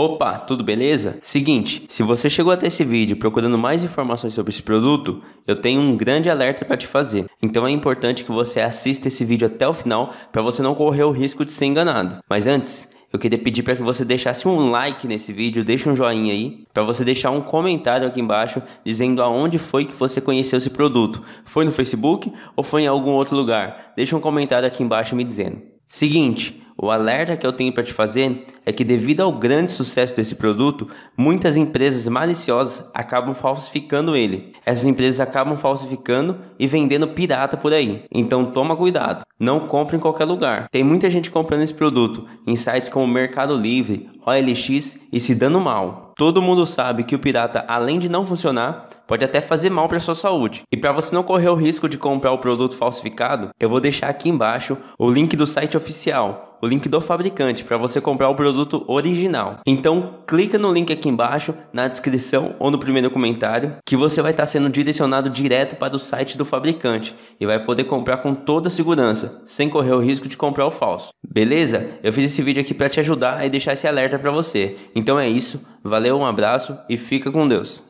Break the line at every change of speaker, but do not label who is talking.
Opa, tudo beleza? Seguinte, se você chegou até esse vídeo procurando mais informações sobre esse produto, eu tenho um grande alerta para te fazer. Então é importante que você assista esse vídeo até o final para você não correr o risco de ser enganado. Mas antes, eu queria pedir para que você deixasse um like nesse vídeo, deixe um joinha aí, para você deixar um comentário aqui embaixo dizendo aonde foi que você conheceu esse produto. Foi no Facebook ou foi em algum outro lugar? Deixa um comentário aqui embaixo me dizendo. Seguinte, o alerta que eu tenho para te fazer é que, devido ao grande sucesso desse produto, muitas empresas maliciosas acabam falsificando ele. Essas empresas acabam falsificando e vendendo pirata por aí. Então, toma cuidado, não compre em qualquer lugar. Tem muita gente comprando esse produto em sites como Mercado Livre, OLX e se dando mal. Todo mundo sabe que o pirata, além de não funcionar, pode até fazer mal para sua saúde. E para você não correr o risco de comprar o produto falsificado, eu vou deixar aqui embaixo o link do site oficial o link do fabricante para você comprar o produto original. Então clica no link aqui embaixo, na descrição ou no primeiro comentário, que você vai estar tá sendo direcionado direto para o site do fabricante e vai poder comprar com toda segurança, sem correr o risco de comprar o falso. Beleza? Eu fiz esse vídeo aqui para te ajudar e deixar esse alerta para você. Então é isso, valeu, um abraço e fica com Deus.